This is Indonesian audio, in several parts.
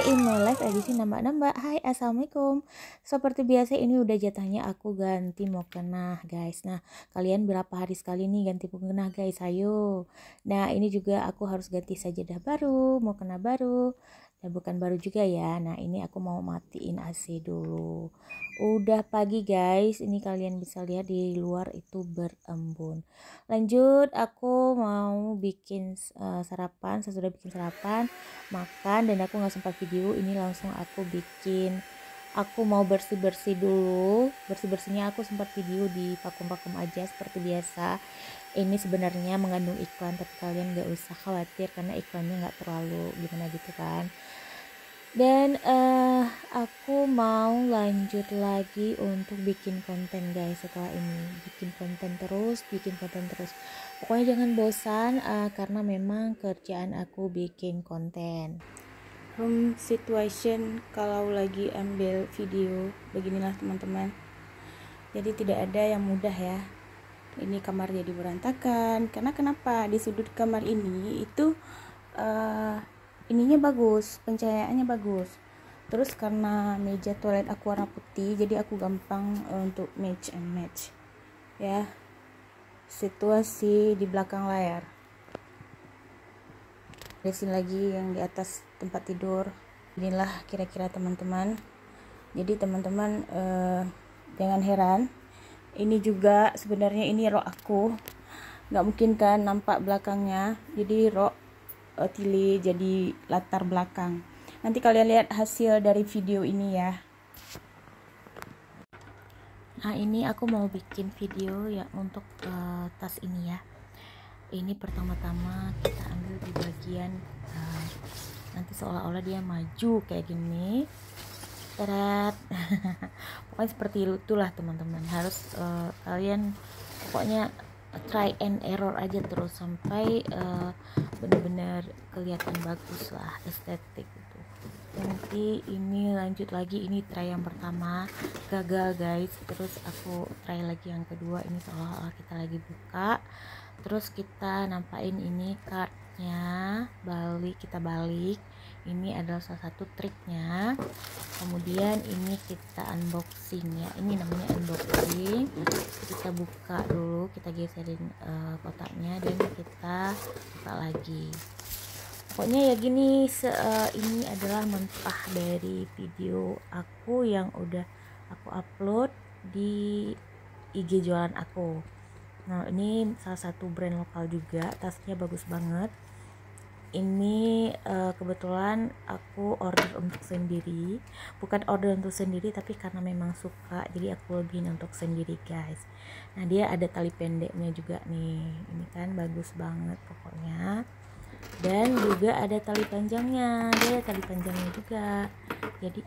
in my life edisi nambah-nambah Hai assalamualaikum Seperti biasa ini udah jatahnya aku ganti mau mukena guys Nah kalian berapa hari sekali nih ganti mukena guys ayo Nah ini juga aku harus ganti sajadah baru mau kena baru Ya bukan baru juga ya nah ini aku mau matiin AC dulu udah pagi guys ini kalian bisa lihat di luar itu berembun lanjut aku mau bikin uh, sarapan sudah bikin sarapan makan dan aku nggak sempat video ini langsung aku bikin aku mau bersih-bersih dulu bersih-bersihnya aku sempat video di vakum-vakum aja seperti biasa ini sebenarnya mengandung iklan tapi kalian gak usah khawatir karena iklannya gak terlalu gimana gitu kan dan uh, aku mau lanjut lagi untuk bikin konten guys setelah ini bikin konten terus bikin konten terus pokoknya jangan bosan uh, karena memang kerjaan aku bikin konten room situation kalau lagi ambil video beginilah teman-teman jadi tidak ada yang mudah ya ini kamar jadi berantakan karena kenapa di sudut kamar ini itu uh, ininya bagus pencahayaannya bagus terus karena meja toilet aku warna putih jadi aku gampang eh, untuk match and match ya situasi di belakang layar di sini lagi yang di atas tempat tidur inilah kira-kira teman-teman jadi teman-teman eh, jangan heran ini juga sebenarnya ini rok aku nggak mungkin kan nampak belakangnya jadi rok uh, tile jadi latar belakang. Nanti kalian lihat hasil dari video ini ya. Nah, ini aku mau bikin video ya untuk uh, tas ini ya. Ini pertama-tama kita ambil di bagian uh, nanti seolah-olah dia maju kayak gini. Teret. pokoknya seperti itulah teman-teman. Harus uh, kalian pokoknya try and error aja terus sampai uh, benar-benar kelihatan bagus lah estetik gitu nanti ini lanjut lagi ini try yang pertama gagal guys terus aku try lagi yang kedua ini seolah-olah kita lagi buka terus kita nampain ini cardnya balik kita balik ini adalah salah satu triknya kemudian ini kita unboxing ya ini namanya unboxing kita buka dulu kita geserin uh, kotaknya dan kita buka lagi pokoknya ya gini se uh, ini adalah mentah dari video aku yang udah aku upload di IG jualan aku nah ini salah satu brand lokal juga tasnya bagus banget ini uh, kebetulan aku order untuk sendiri bukan order untuk sendiri tapi karena memang suka jadi aku lebih untuk sendiri guys nah dia ada tali pendeknya juga nih ini kan bagus banget pokoknya dan juga ada tali panjangnya dia ada tali panjangnya juga jadi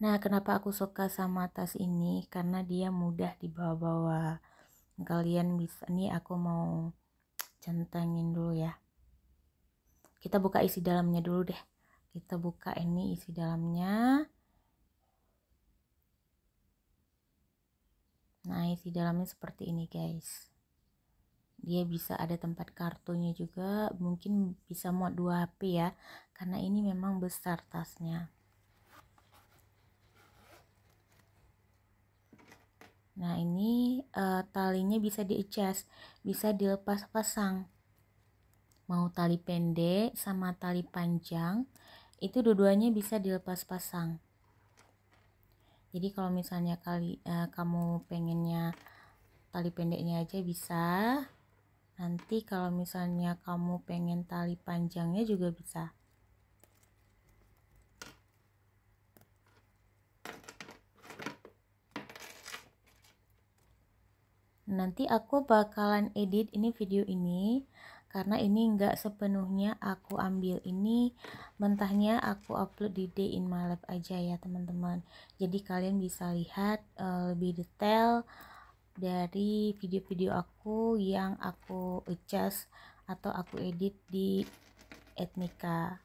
nah kenapa aku suka sama tas ini karena dia mudah dibawa-bawa kalian bisa nih aku mau centangin dulu ya kita buka isi dalamnya dulu deh kita buka ini isi dalamnya nah isi dalamnya seperti ini guys dia bisa ada tempat kartunya juga mungkin bisa muat 2 HP ya karena ini memang besar tasnya nah ini uh, talinya bisa di adjust bisa dilepas pasang mau tali pendek sama tali panjang itu dua-duanya bisa dilepas pasang jadi kalau misalnya kali eh, kamu pengennya tali pendeknya aja bisa nanti kalau misalnya kamu pengen tali panjangnya juga bisa nanti aku bakalan edit ini video ini karena ini enggak sepenuhnya aku ambil ini mentahnya aku upload di day in my lab aja ya teman-teman jadi kalian bisa lihat uh, lebih detail dari video-video aku yang aku adjust atau aku edit di Etnika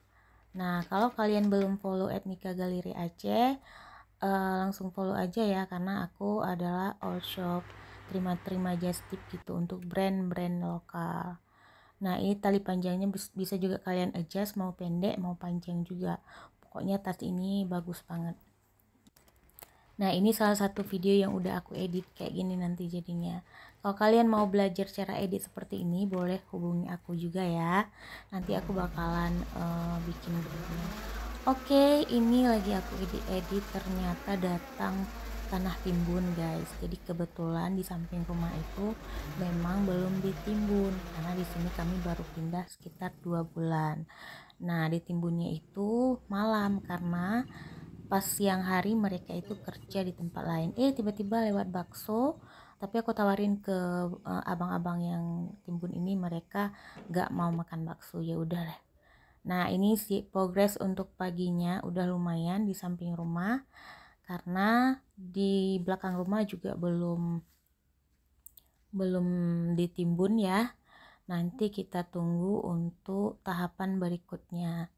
nah kalau kalian belum follow Etnika Galeri Aceh uh, langsung follow aja ya karena aku adalah all shop terima-terima just tip gitu untuk brand-brand lokal Nah, ini tali panjangnya bisa juga kalian adjust mau pendek mau panjang juga. Pokoknya tas ini bagus banget. Nah, ini salah satu video yang udah aku edit kayak gini nanti jadinya. Kalau kalian mau belajar cara edit seperti ini, boleh hubungi aku juga ya. Nanti aku bakalan uh, bikin videonya. Oke, okay, ini lagi aku edit-edit ternyata datang tanah timbun guys jadi kebetulan di samping rumah itu memang belum ditimbun karena di sini kami baru pindah sekitar dua bulan nah ditimbunnya itu malam karena pas siang hari mereka itu kerja di tempat lain eh tiba-tiba lewat bakso tapi aku tawarin ke eh, abang-abang uh, yang timbun ini mereka gak mau makan bakso ya udah lah nah ini sih progres untuk paginya udah lumayan di samping rumah karena di belakang rumah juga belum belum ditimbun ya nanti kita tunggu untuk tahapan berikutnya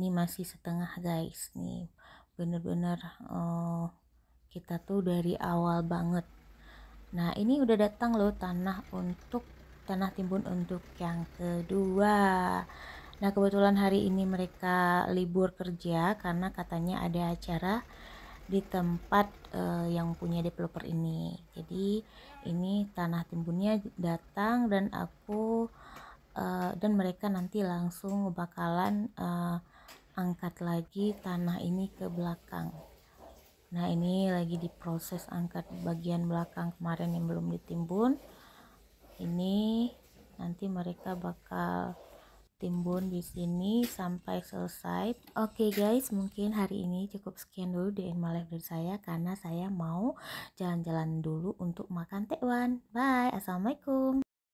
ini masih setengah guys nih bener-bener uh, kita tuh dari awal banget nah ini udah datang loh tanah untuk tanah timbun untuk yang kedua nah kebetulan hari ini mereka libur kerja karena katanya ada acara di tempat uh, yang punya developer ini jadi ini tanah timbunnya datang dan aku uh, dan mereka nanti langsung bakalan uh, angkat lagi tanah ini ke belakang nah ini lagi diproses angkat bagian belakang kemarin yang belum ditimbun ini nanti mereka bakal timbun di sini sampai selesai. Oke okay guys, mungkin hari ini cukup sekian dulu di Enma Life dari saya karena saya mau jalan-jalan dulu untuk makan tekwan. Bye, assalamualaikum.